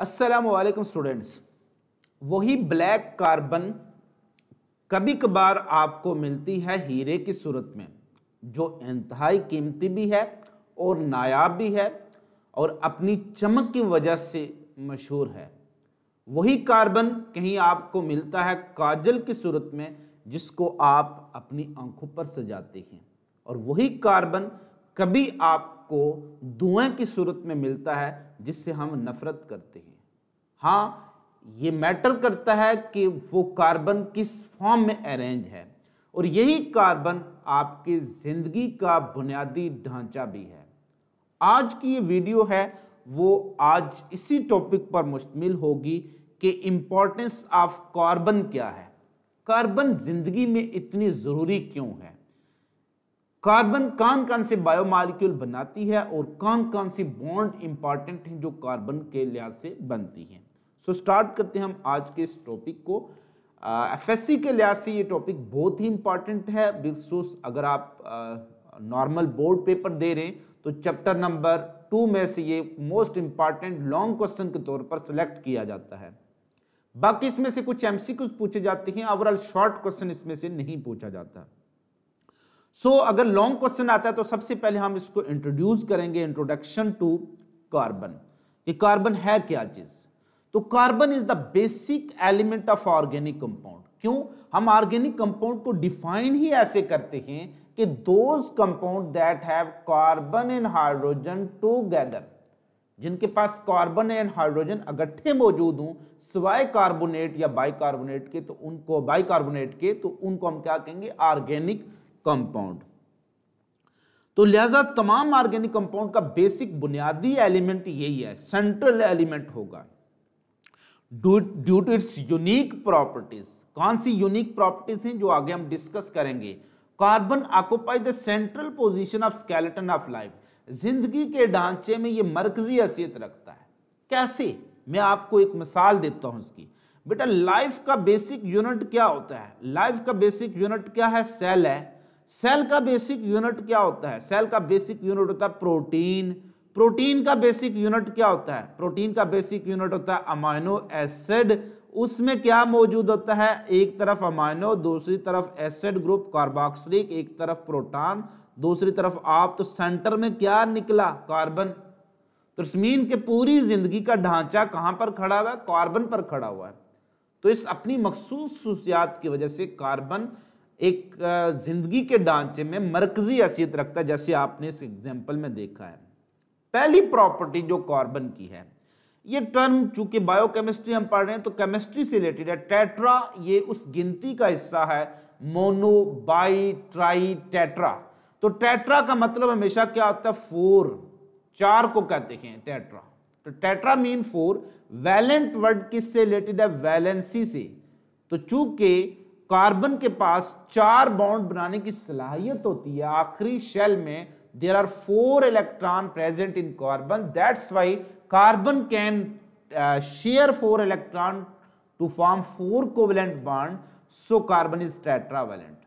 Aslam students वही black carbon कभी कभार आपको मिलती है हीरे की सूरत में जो इंतहाई कीमती भी है और नायाब भी है और अपनी चमक की वजह से मशहूर है वही कार्बन कहीं आपको मिलता है काजल की सूरत में जिसको आप अपनी आंखों पर सजाते हैं और वही कार्बन कभी आप आपको दुएं की सूरत में मिलता है जिससे हम नफरत करते हैं हाँ ये मैटर करता है कि वो कार्बन किस फॉर्म में अरेंज है और यही कार्बन आपकी ज़िंदगी का बुनियादी ढांचा भी है आज की ये वीडियो है वो आज इसी टॉपिक पर मुश्तमिल होगी कि इम्पोर्टेंस ऑफ कार्बन क्या है कार्बन ज़िंदगी में इतनी ज़रूरी क्यों है कार्बन कौन कौन से बायोमालिक्यूल बनाती है और कौन कौन सी बॉन्ड इंपॉर्टेंट हैं जो कार्बन के लिहाज से बनती हैं सो स्टार्ट करते हैं हम आज के इस टॉपिक को एफ एस सी के लिहाज से ये टॉपिक बहुत ही इंपॉर्टेंट है बिलसूस अगर आप नॉर्मल बोर्ड पेपर दे रहे हैं तो चैप्टर नंबर टू में से ये मोस्ट इंपॉर्टेंट लॉन्ग क्वेश्चन के तौर पर सिलेक्ट किया जाता है बाकी इसमें से कुछ एमसीक्यूज पूछे जाते हैं ओवरऑल शॉर्ट क्वेश्चन इसमें से नहीं पूछा जाता है सो so, अगर लॉन्ग क्वेश्चन आता है तो सबसे पहले हम इसको इंट्रोड्यूस करेंगे इंट्रोडक्शन टू कार्बन कि कार्बन है क्या चीज तो carbon is the basic element of organic compound क्यों हम ऑर्गेनिक कंपाउंड को डिफाइन ही ऐसे करते हैं कि those compound that have carbon and hydrogen together जिनके पास कार्बन एंड हाइड्रोजन अगट्ठे मौजूद हों सिवाय कार्बोनेट या बाइकार्बोनेट के तो उनको बाइकार्बोनेट के तो उनको हम क्या कहेंगे ऑर्गेनिक कंपाउंड तो लिहाजा तमाम ऑर्गेनिक कंपाउंड का बेसिक बुनियादी एलिमेंट यही है सेंट्रल एलिमेंट होगा due to its unique properties कौन सी यूनिक प्रॉपर्टीज हैं जो आगे हम डिस्कस करेंगे carbon occupy the central position of skeleton of life जिंदगी के ढांचे में ये मरकजी हैसियत रखता है कैसे मैं आपको एक मिसाल देता हूं इसकी बेटा लाइफ का बेसिक यूनिट क्या होता है लाइफ का बेसिक यूनिट क्या है सेल है सेल का बेसिक यूनिट क्या होता है सेल का बेसिक यूनिट होता है प्रोटीन प्रोटीन का बेसिक यूनिट क्या होता है प्रोटीन का बेसिक यूनिट होता है अमाइनो एसिड उसमें क्या मौजूद होता है एक तरफ अमाइनो दूसरी तरफ एसिड ग्रुप कार्बोक्सिलिक एक तरफ प्रोटॉन दूसरी तरफ आप तो सेंटर में क्या निकला कार्बन तो जमीन के पूरी जिंदगी का ढांचा कहां पर खड़ा हुआ है कार्बन पर खड़ा हुआ है तो इस अपनी मखसूस खूसियात की वजह से कार्बन एक ज़िंदगी के ढांचे में मरकजी हैसियत रखता है जैसे आपने इस एग्जाम्पल में देखा है पहली प्रॉपर्टी जो कार्बन की है ये टर्म चूंकि बायोकेमिस्ट्री हम पढ़ रहे हैं तो केमिस्ट्री से रिलेटेड है टेट्रा ये उस गिनती का हिस्सा है मोनो बाई ट्राई टेट्रा तो टेट्रा का मतलब हमेशा क्या होता है फोर चार को कहते हैं टेट्रा तो tetra mean four valent word किससे रिलेटेड है वैलेंसी से तो चूंकि कार्बन के पास चार बॉन्ड बनाने की सलाहियत होती है आखिरी शेल में there are four electron present in carbon that's why carbon can share four electron to form four covalent bond so carbon is tetravalent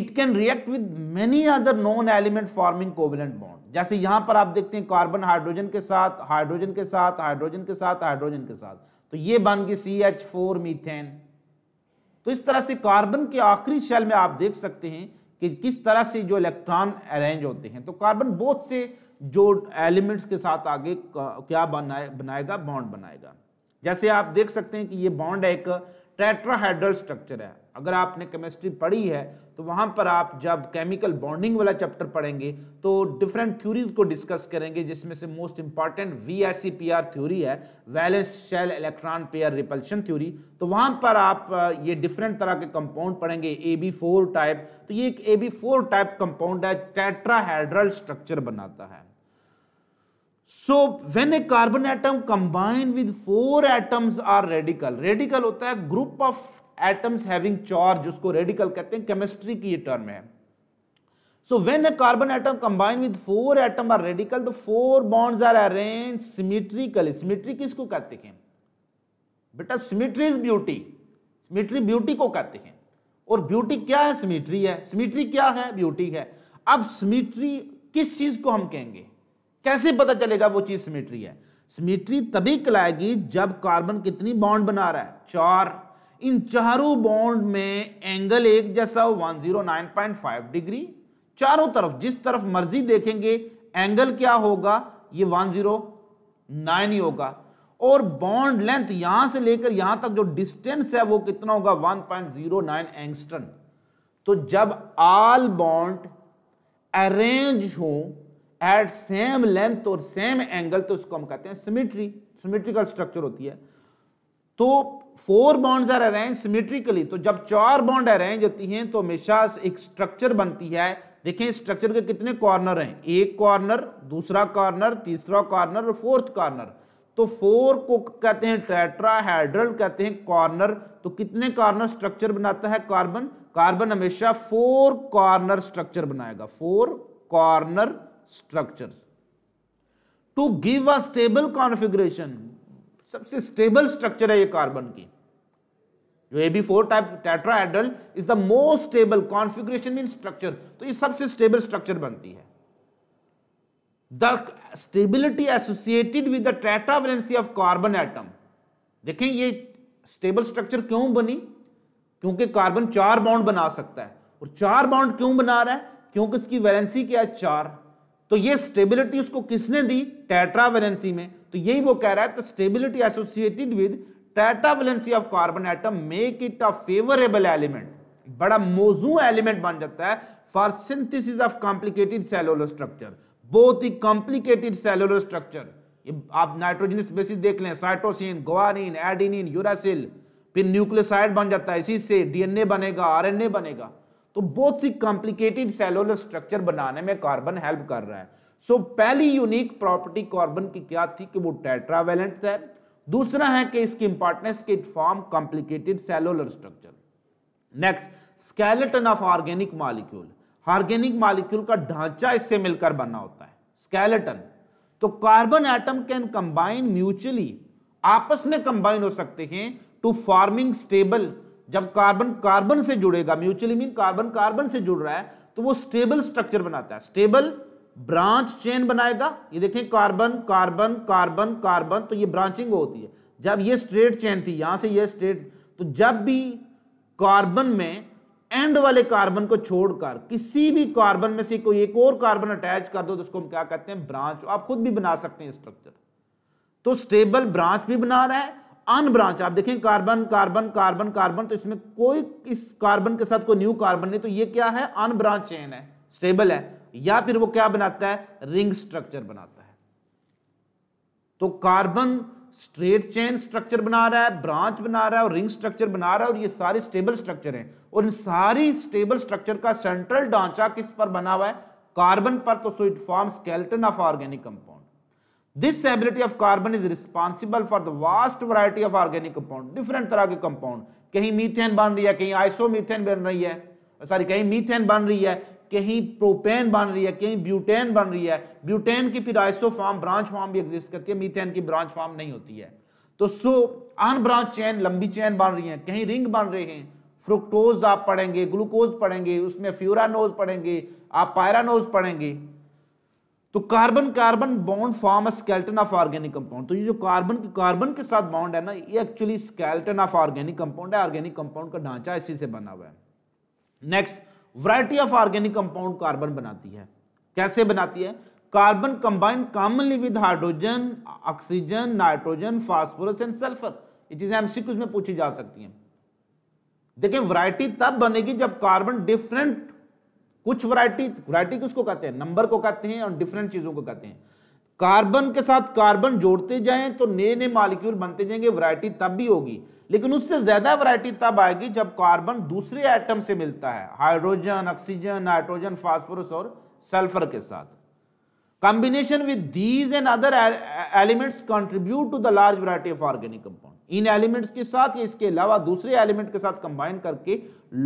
it can react with many other non element forming covalent bond जैसे यहां पर आप देखते हैं carbon hydrogen के साथ hydrogen के साथ हाइड्रोजन के साथ हाइड्रोजन के साथ तो ये बन गई सी एच फोर मीथेन तो इस तरह से कार्बन के आखिरी शैल में आप देख सकते हैं कि किस तरह से जो इलेक्ट्रॉन अरेंज होते हैं तो कार्बन बहुत से जो एलिमेंट्स के साथ आगे क्या बनाए बनाएगा बॉन्ड बनाएगा जैसे आप देख सकते हैं कि ये बॉन्ड एक ट्रेट्राहाइड्रल स्ट्रक्चर है अगर आपने केमिस्ट्री पढ़ी है तो वहाँ पर आप जब केमिकल बॉन्डिंग वाला चैप्टर पढ़ेंगे तो डिफरेंट थ्योरीज को डिस्कस करेंगे जिसमें से most important V S E P R theory है valence shell electron pair repulsion theory तो वहाँ पर आप ये डिफरेंट तरह के कंपाउंड पढ़ेंगे ए बी फोर टाइप तो ये एक A B four type compound है टेट्राहेड्रल स्ट्रक्चर बनाता है so when a carbon atom combine with four atoms or radical radical होता है group of atoms having charge उसको रेडिकल कहते हैं केमिस्ट्री की ये टर्म है so when a carbon atom combine with four atom or radical the four bonds are arrange symmetrical symmetry किसको कहते हैं बेटा symmetry is beauty symmetry beauty को कहते हैं और ब्यूटी क्या है सिमिट्री है सिमिट्री क्या है ब्यूटी है अब सिमिट्री किस चीज को हम कहेंगे कैसे पता चलेगा वो चीज सिमेट्री है सिमेट्री तभी कहलाएगी जब कार्बन कितनी बॉन्ड बना रहा है चार इन चारों बॉन्ड में एंगल एक जैसा हो 109.5 डिग्री चारों तरफ जिस तरफ मर्जी देखेंगे एंगल क्या होगा ये 109 ही होगा और बॉन्ड लेंथ यहां से लेकर यहां तक जो डिस्टेंस है वो कितना होगा 1.09 पॉइंट तो जब आल बॉन्ड अरेंज हो एट सेम लेंथ और सेम एंगल तो इसको हम कहते हैं सिमेट्री सिमेट्रिकल स्ट्रक्चर होती है तो four bonds are arrange symmetrically तो जब चार बॉन्ड अरेंज होती हैं तो हमेशा एक स्ट्रक्चर बनती है देखें स्ट्रक्चर के कितने कॉर्नर हैं एक कॉर्नर दूसरा कॉर्नर तीसरा कॉर्नर और फोर्थ कॉर्नर तो फोर को कहते हैं टेट्राहेड्रल कहते हैं कॉर्नर तो कितने कॉर्नर स्ट्रक्चर बनाता है कार्बन कार्बन हमेशा फोर कॉर्नर स्ट्रक्चर बनाएगा four corner structure. To give a stable configuration, सबसे स्टेबल स्ट्रक्चर है ये कार्बन की जो बी four type tetrahedral is the most stable configuration mean structure तो ये सबसे स्टेबल स्ट्रक्चर बनती है the stability associated with the tetravalency of carbon atom देखें ये स्टेबल स्ट्रक्चर क्यों बनी क्योंकि कार्बन चार बाउंड बना सकता है और चार बाउंड क्यों बना रहा है क्योंकि इसकी वैलेंसी क्या है चार तो ये स्टेबिलिटी उसको किसने दी टेट्रावेलेंसी में तो यही वो कह रहा है तो stability associated with tetravalency of carbon atom make it a favourable element बड़ा मौजू एलिमेंट बन जाता है for synthesis of complicated cellular structure बहुत ही कॉम्प्लिकेटेड सेलुलर स्ट्रक्चर आप नाइट्रोजनस बेसिस देख लें साइटोसिन ग्वानिन एडिनिन यूरासिल फिर न्यूक्लियोसाइड बन जाता है इसी से डीएनए बनेगा आरएनए बनेगा तो बहुत सी कॉम्प्लिकेटेड सेलुलर स्ट्रक्चर बनाने में कार्बन हेल्प कर रहा है सो so, पहली यूनिक प्रॉपर्टी कार्बन की क्या थी कि वो टेट्रावेलेंट है दूसरा है कि इसकी इंपॉर्टेंस के it form complicated cellular structure next skeleton of organic molecule organic molecule का ढांचा इससे मिलकर बना होता है स्केलेटन तो carbon atom can combine mutually आपस में कंबाइन हो सकते हैं टू फॉर्मिंग स्टेबल जब कार्बन कार्बन से जुड़ेगा म्यूचुअली मीन कार्बन कार्बन से जुड़ रहा है तो वो स्टेबल स्ट्रक्चर बनाता है स्टेबल ब्रांच चेन बनाएगा ये देखें कार्बन कार्बन कार्बन कार्बन तो ये ब्रांचिंग होती है जब ये स्ट्रेट चेन थी यहां से ये स्ट्रेट तो जब भी कार्बन में एंड वाले कार्बन को छोड़कर किसी भी कार्बन में से कोई एक और कार्बन अटैच कर दो तो उसको हम क्या कहते हैं ब्रांच आप खुद भी बना सकते हैं स्ट्रक्चर तो स्टेबल ब्रांच भी बना रहा है अनब्रांच आप देखें कार्बन कार्बन कार्बन कार्बन तो इसमें कोई इस कार्बन के साथ कोई न्यू कार्बन नहीं तो ये क्या है अनब्रांच चेन है स्टेबल है या फिर वो क्या बनाता है रिंग स्ट्रक्चर बनाता है तो कार्बन स्ट्रेट चेन स्ट्रक्चर बना रहा है ब्रांच बना रहा है और रिंग स्ट्रक्चर बना रहा है और ये सारे स्टेबल स्ट्रक्चर हैं और इन सारी स्टेबल स्ट्रक्चर का सेंट्रल ढांचा किस पर बना हुआ है कार्बन पर तो so it form skeleton of organic compound this ability of carbon is responsible for the vast variety of organic compound different तरह के कंपाउंड कहीं मीथेन बन रही है कहीं आइसो मीथेन बन रही है सॉरी कहीं मीथेन बन रही है कहीं प्रोपेन बन रही है कहीं ब्यूटेन बन रही है ब्यूटेन की फिर आइसो फॉर्म ब्रांच फॉर्म भी एग्जिस्ट करती है मीथेन की ब्रांच फॉर्म नहीं होती है तो सो अन ब्रांच चैन लंबी चैन बन रही है कहीं रिंग बन रहे हैं फ्रुक्टोज आप पढ़ेंगे ग्लूकोज पढ़ेंगे उसमें फ्यूरानोज पढ़ेंगे आप पायरानोज पढ़ेंगे तो carbon carbon bond form skeleton of organic compound तो ये जो कार्बन के कार्बन के साथ बॉन्ड है ना ये actually skeleton of organic compound है ऑर्गेनिक कंपाउंड का ढांचा इसी से बना हुआ है next variety of organic compound carbon बनाती है कैसे बनाती है carbon combine commonly with hydrogen oxygen nitrogen phosphorus and sulphur ये चीजें एमसीक्यूज में पूछी जा सकती है देखिए वैरायटी तब बनेगी जब कार्बन डिफरेंट कुछ वरायटी वरायटी किसको कहते हैं नंबर को कहते हैं और डिफरेंट चीज़ों को कहते हैं कार्बन के साथ कार्बन जोड़ते जाएं तो नए नए मालिक्यूल बनते जाएंगे वैरायटी तब भी होगी लेकिन उससे ज़्यादा वैरायटी तब आएगी जब कार्बन दूसरे आइटम से मिलता है हाइड्रोजन ऑक्सीजन नाइट्रोजन फॉस्फोरस और सल्फर के साथ combination with these and other elements contribute to the large variety of organic compound इन एलिमेंट्स के साथ या इसके अलावा दूसरे एलिमेंट के साथ कंबाइन करके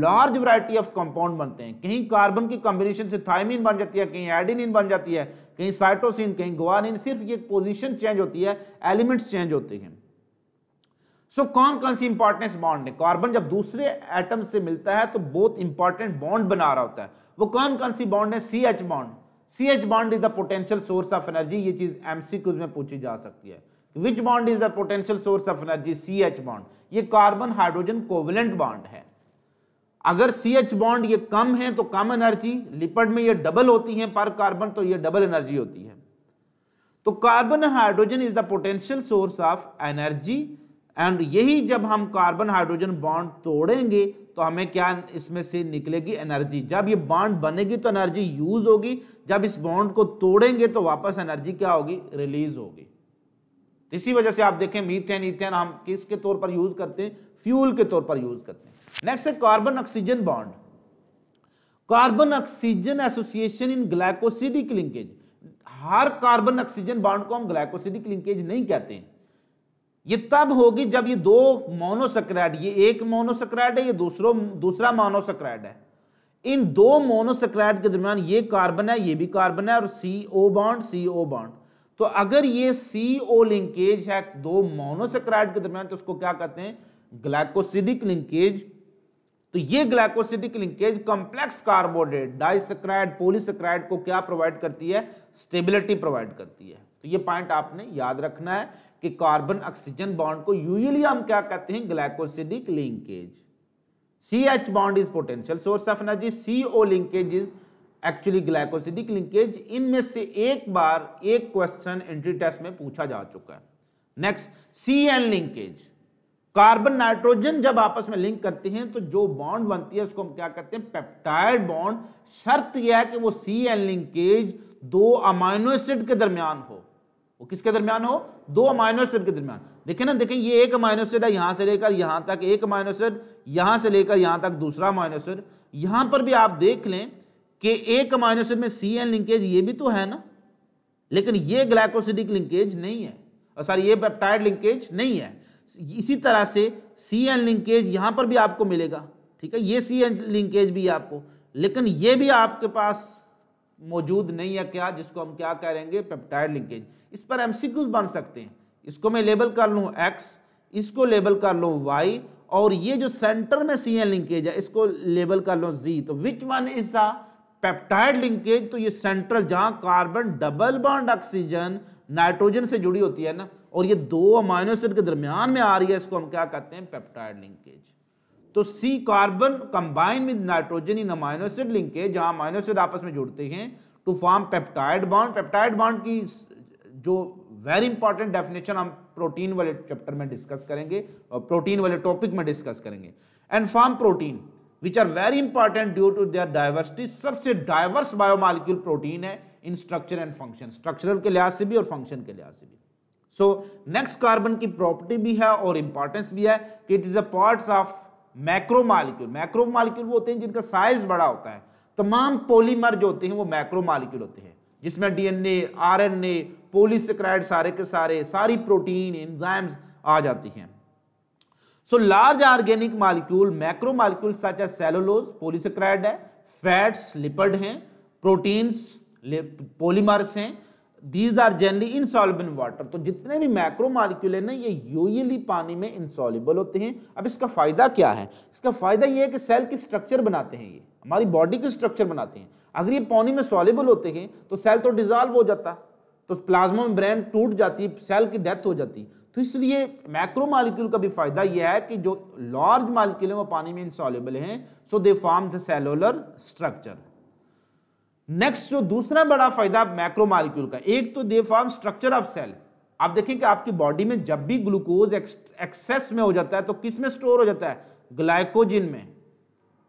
लार्ज वैरायटी ऑफ कंपाउंड बनते हैं कहीं कार्बन की कॉम्बिनेशन से थायमिन बन जाती है कहीं एडिनिन बन जाती है कहीं साइटोसिन कहीं गुआनिन सिर्फ ये पोजीशन चेंज होती है एलिमेंट्स चेंज होते हैं सो so, कौन कौन सी इंपॉर्टेंस बॉन्ड है कार्बन जब दूसरे एटम से मिलता है तो बहुत इंपॉर्टेंट बॉन्ड बना रहा होता है वो कौन कौन सी बॉन्ड है C H bond C H bond is the potential source of energy ये चीज एमसीक्यूज में पूछी जा सकती है which bond is the potential source of energy C H bond ये कार्बन हाइड्रोजन कोवलेंट बॉन्ड है अगर सी एच बॉन्ड ये कम है तो कम एनर्जी लिपड में ये डबल होती है पर कार्बन तो ये डबल एनर्जी होती है तो carbon hydrogen is the potential source of energy and यही जब हम कार्बन हाइड्रोजन बॉन्ड तोड़ेंगे तो हमें क्या इसमें से निकलेगी एनर्जी जब ये बॉन्ड बनेगी तो एनर्जी यूज होगी जब इस बॉन्ड को तोड़ेंगे तो वापस एनर्जी क्या होगी रिलीज होगी इसी वजह से आप देखें मीथेन इथेन हम किसके तौर पर यूज करते हैं फ्यूल के तौर पर यूज करते हैं नेक्स्ट है carbon oxygen bond carbon oxygen association in glycosidic linkage हर कार्बन ऑक्सीजन बॉन्ड को हम ग्लाइकोसिडिक लिंकेज नहीं कहते हैं ये तब होगी जब ये दो मोनोसक्राइड ये एक मोनोसक्राइड है ये दूसरो दूसरा मोनोसक्राइड है इन दो मोनोसक्राइड के दरमियान ये कार्बन है ये भी कार्बन है और सी O bond C O bond तो अगर ये सी ओ लिंकेज है दो मोनोसेक्राइड के दरमियान तो उसको क्या कहते हैं ग्लाइकोसिडिक लिंकेज तो ये glycosidic linkage complex carbohydrate disaccharide polysaccharide को क्या प्रोवाइड करती है स्टेबिलिटी प्रोवाइड करती है तो ये पॉइंट आपने याद रखना है कि कार्बन ऑक्सीजन बॉन्ड को यूजली हम क्या कहते हैं glycosidic linkage C H bond is potential source of energy C O linkage is actually glycosidic linkage इनमें से एक बार एक क्वेश्चन एंट्री टेस्ट में पूछा जा चुका है next C N linkage carbon nitrogen जब आपस में लिंक करते हैं तो जो बॉन्ड बनती है उसको हम क्या कहते हैं पेप्टाइड बॉन्ड शर्त यह है कि वो सी एन लिंकेज दो अमाइनो एसिड के दरमियान हो वो किसके दरमियान हो दो अमाइनो एसिड के दरमियान देखिए ना देखें ये एक अमाइनो एसिड है यहां से लेकर यहां तक एक अमाइनो एसिड यहां से लेकर यहां तक दूसरा अमाइनो एसिड यहां पर भी आप देख लें कि एक अमाइनो में सी एन लिंकेज ये भी तो है ना लेकिन ये ग्लाइकोसिडिक लिंकेज नहीं है और सॉरी ये पेप्टाइड लिंकेज नहीं है इसी तरह से सी एन लिंकेज यहां पर भी आपको मिलेगा ठीक है ये सी एन लिंकेज भी आपको लेकिन ये भी आपके पास मौजूद नहीं है क्या जिसको हम क्या कह रहे पेप्टाइड लिंकेज इस पर एम बन सकते हैं इसको मैं लेबल कर लू एक्स इसको लेबल कर लो वाई और ये जो सेंटर में सी एन लिंकेज है इसको लेबल कर लो जी तो which one is the peptide linkage तो ये सेंट्रल जहां carbon double bond oxygen nitrogen से जुड़ी होती है ना और ये दो अमाइनो एसिड के दरमियान में आ रही है इसको हम क्या कहते हैं पेप्टाइड लिंकेज तो C carbon combine with nitrogen in amino acid linkage जहां अमाइनो एसिड आपस में जुड़ते हैं to form peptide bond peptide bond की जो वेरी इंपॉर्टेंट डेफिनेशन हम प्रोटीन वाले चैप्टर में डिस्कस करेंगे और प्रोटीन वाले टॉपिक में डिस्कस करेंगे and form protein which are very important due to their diversity सबसे डायवर्स बायोमालिक्यूल प्रोटीन है in structure and function structural के लिहाज से भी और फंक्शन के लिहाज से भी सो नेक्स्ट कार्बन की प्रॉपर्टी भी है और इंपॉर्टेंस भी है कि it is a part of macro molecule macro molecule वो होते हैं जिनका साइज बड़ा होता है तमाम पोलीमर जो होते हैं वो मैक्रो मालिक्यूल होते हैं जिसमें डीएनए ए पोलिसक्राइड सारे के सारे सारी प्रोटीन एंजाइम्स आ जाती हैं so large organic molecule macro molecule such a cellulose polysaccharide है फैट्स लिपड हैं प्रोटीन्स पोलीमर्स हैं these are generally insoluble in water तो जितने भी मैक्रो मालिक्यूल है ना ये यूयली पानी में इंसॉलिबल होते हैं अब इसका फायदा क्या है इसका फायदा ये है कि सेल की स्ट्रक्चर बनाते हैं ये हमारी बॉडी की स्ट्रक्चर बनाते हैं अगर ये पानी में सॉलिबल होते हैं तो सेल तो डिजॉल्व हो जाता है तो प्लाज्मा में ब्रेन टूट जाती सेल की डेथ हो जाती तो इसलिए मैक्रो मालिक्यूल का भी फायदा यह है कि जो लार्ज मालिक्यूल है वो पानी में इंसॉलेबल हैं so they form the cellular structure next जो दूसरा बड़ा फायदा मैक्रो मालिक्यूल का एक तो they form structure of cell आप देखें कि आपकी बॉडी में जब भी ग्लूकोज एक्सेस में हो जाता है तो किस में स्टोर हो जाता है ग्लाइकोजिन में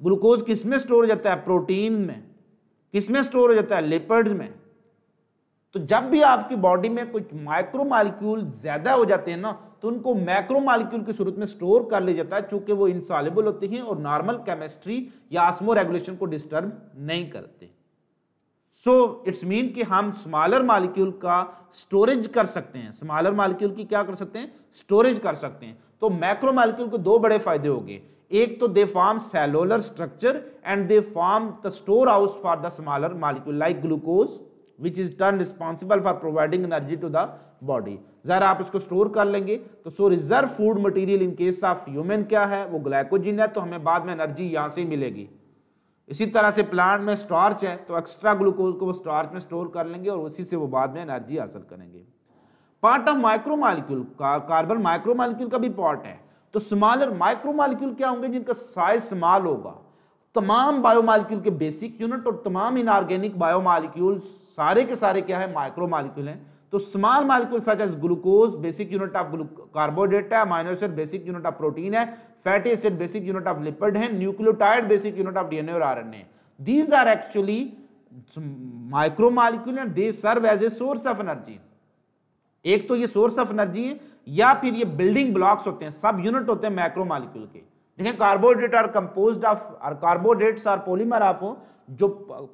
ग्लूकोज किस में स्टोर हो जाता है प्रोटीन में किस में स्टोर हो जाता है लिपर्ड में तो जब भी आपकी बॉडी में कुछ माइक्रो मालिक्यूल ज़्यादा हो जाते हैं ना तो उनको मैक्रो मालिक्यूल की सूरत में स्टोर कर लिया जाता है चूंकि वो इंसॉलेबल होते हैं और नॉर्मल केमिस्ट्री या आसमो रेगुलेशन को डिस्टर्ब नहीं करते सो इट्स मीन कि हम स्मॉलर मालिक्यूल का स्टोरेज कर सकते हैं स्मॉलर मालिक्यूल की क्या कर सकते हैं स्टोरेज कर सकते हैं तो मैक्रो मालिक्यूल को दो बड़े फायदे हो गए एक तो they form cellular structure and they form the store house for the smaller molecule like glucose which is turn responsible for providing energy to the body जरा आप इसको स्टोर कर लेंगे तो so reserve food material in case of human क्या है वो glycogen है तो हमें बाद में एनर्जी यहाँ से मिलेगी इसी तरह से प्लांट में स्टार्च है तो एक्स्ट्रा ग्लूकोज को वो स्टार्च में स्टोर कर लेंगे और उसी से वो बाद में एनर्जी हासिल करेंगे part of micro molecule carbon micro molecule का भी पार्ट है तो स्मॉलर माइक्रो मालिक्यूल क्या होंगे जिनका साइज स्मॉल होगा तमाम बायोमालिक्यूल के बेसिक यूनिट और तमाम इनऑर्गेनिक बायोमालिक्यूल सारे के सारे क्या है माइक्रो मालिक्यूल हैं तो small molecule such as glucose basic unit of carbohydrate है amino acid basic unit of protein है fatty acid basic unit of lipid है nucleotide basic unit of DNA और RNA these are actually micro molecule and they serve as a source of energy एक तो ये source of energy है या फिर ये बिल्डिंग ब्लॉक्स होते हैं सब यूनिट होते हैं माइक्रो मालिक्यूल के देखें carbohydrate are compose of are carbohydrates are polymer of जो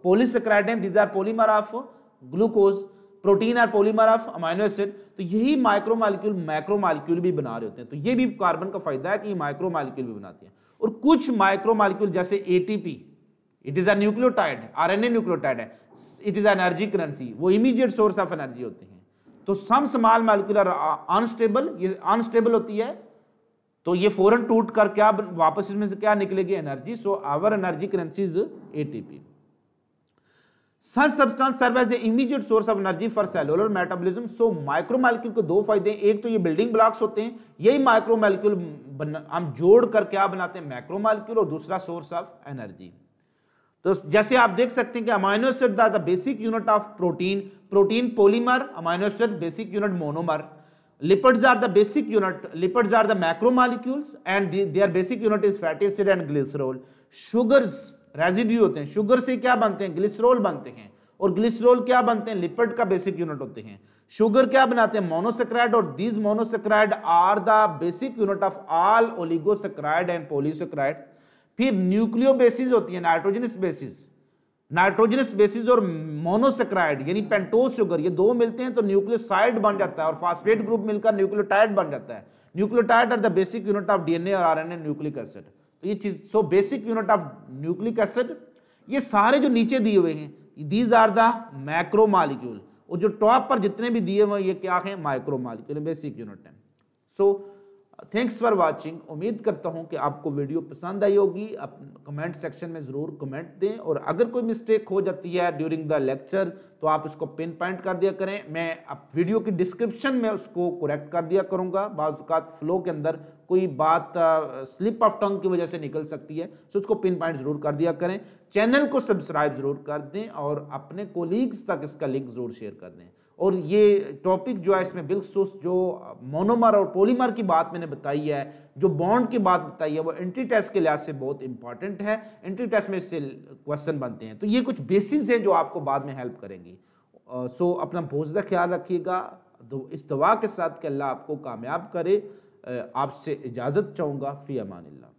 पोलिसक्राइडेन these are polymer of glucose protein are polymer of amino acid तो यही माइक्रो मालिक्यूल माइक्रो मालिक्यूल भी बना रहे होते हैं तो ये भी कार्बन का फायदा है कि माइक्रो मालिक्यूल भी बनाते हैं और कुछ माइक्रो मालिक्यूल जैसे ATP it is a nucleotide RNA nucleotide है इट इज एनर्जी करेंसी वो इमीडिएट सोर्स ऑफ एनर्जी होती है तो सम स्मॉल मालिक्यूल अनस्टेबल ये अनस्टेबल होती है तो ये फोरन टूट कर क्या वापस इसमें से क्या निकलेगी energy so our energy currency is TP such substance serve as a immediate source of energy for cellular metabolism so micromolecule के दो फायदे एक तो ये बिल्डिंग ब्लॉक्स होते हैं यही माइक्रोमोलिक्यूल हम जोड़ कर क्या बनाते हैं माइक्रोमोलिक्यूल और दूसरा सोर्स ऑफ एनर्जी तो जैसे आप देख सकते हैं कि amino acid the basic unit of protein protein polymer amino acid basic unit monomer lipids are the basic unit lipids are the macromolecules and the, their basic unit is fatty acid and glycerol sugars residue होते हैं sugar से क्या बनते हैं glycerol बनते हैं और glycerol क्या बनते हैं लिपिड का बेसिक यूनिट होते हैं शुगर क्या बनाते हैं मोनोसेक्राइड और these monosaccharide are the basic unit of all oligosaccharide and polysaccharide फिर न्यूक्लियो बेसिस होती है नाइट्रोजनस बेसिस नाइट्रोजनस बेसिस और मोनोसेक्राइड यानी पेंटोस शुगर ये दो मिलते हैं तो न्यूक्लियोसाइड बन जाता है और फास्फेट ग्रुप मिलकर न्यूक्लियोटाइड बन जाता है nucleotide are the basic unit of DNA और आरएनए न्यूक्लिक एसिड तो ये चीज so basic unit of nucleic acid ये सारे जो नीचे दिए हुए हैं these are the macro molecule और जो टॉप पर जितने भी दिए हुए ये क्या है माइक्रो मालिक्यूल बेसिक यूनिट है so so, thanks for watching उम्मीद करता हूँ कि आपको वीडियो पसंद आई होगी आप कमेंट सेक्शन में ज़रूर कमेंट दें और अगर कोई मिस्टेक हो जाती है ड्यूरिंग द लेक्चर तो आप इसको पिन पॉइंट कर दिया करें मैं आप वीडियो की डिस्क्रिप्शन में उसको करेक्ट कर दिया करूँगा बाज़ात फ्लो के अंदर कोई बात स्लिप ऑफ टंग की वजह से निकल सकती है सो तो उसको पिन पॉइंट ज़रूर कर दिया करें चैनल को सब्सक्राइब ज़रूर कर दें और अपने कोलीग्स तक इसका लिंक ज़रूर शेयर कर दें और ये टॉपिक जो है इसमें बिल्कुल जो मोनोमर और पॉलीमर की बात मैंने बताई है जो बॉन्ड की बात बताई है वो एंट्री टेस्ट के लिहाज से बहुत इंपॉर्टेंट है एंट्री टेस्ट में इससे क्वेश्चन बनते हैं तो ये कुछ बेसिस हैं जो आपको बाद में हेल्प करेंगी सो uh, so, अपना बोझदा ख्याल रखिएगा तो इस दवा के साथ के अल्लाह आपको कामयाब करे आपसे इजाज़त चाहूँगा फ़ी अमान